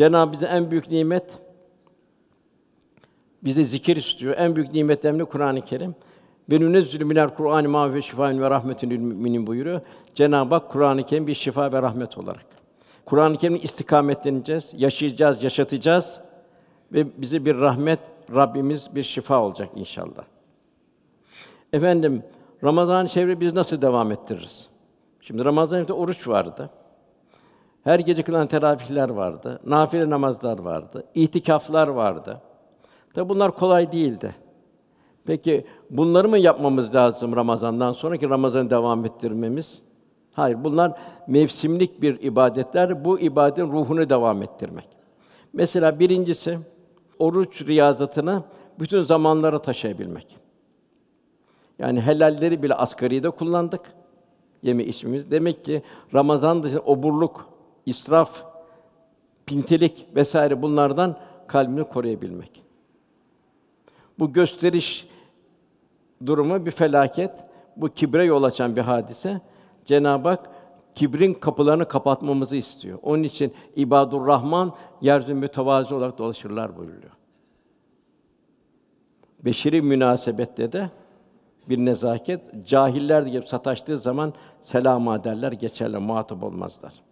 Cenab-ı bize en büyük nimet bize zikir istiyor. En büyük nimetlerim de Kur'an-ı Kerim. Ben nezzül minel Kur'an ma ve şifaen ve rahmetün müminin buyuruyor. Cenab-ı Hak Kur'an-ı Kerim bir şifa ve rahmet olarak. Kur'an-ı Kerim'i istikametleneceğiz, yaşayacağız, yaşatacağız ve bize bir rahmet Rabbimiz bir şifa olacak inşallah. Efendim Ramazan-ı biz nasıl devam ettiririz? Şimdi Ramazan'da oruç vardı. Her gece kılan teravihler vardı, nafile namazlar vardı, itikaflar vardı. Tabi bunlar kolay değildi. Peki bunları mı yapmamız lazım Ramazan'dan sonraki Ramazanı devam ettirmemiz? Hayır, bunlar mevsimlik bir ibadetler. Bu ibadetin ruhunu devam ettirmek. Mesela birincisi oruç riyazatını bütün zamanlara taşıyabilmek. Yani helalleri bile asgari de kullandık. Yeme içimiz. Demek ki Ramazan dışında oburluk, israf, pintilik vesaire bunlardan kalbini koruyabilmek. Bu gösteriş durumu bir felaket, bu kibre yol açan bir hadise. Cenab-ı Hak kibrin kapılarını kapatmamızı istiyor. Onun için ibadur Rahman yeryüzü mütevazi olarak dolaşırlar buyuruyor. Beşeri münasebette de bir nezaket, cahiller diye sataştığı zaman selam derler, geçerler, muhatap olmazlar.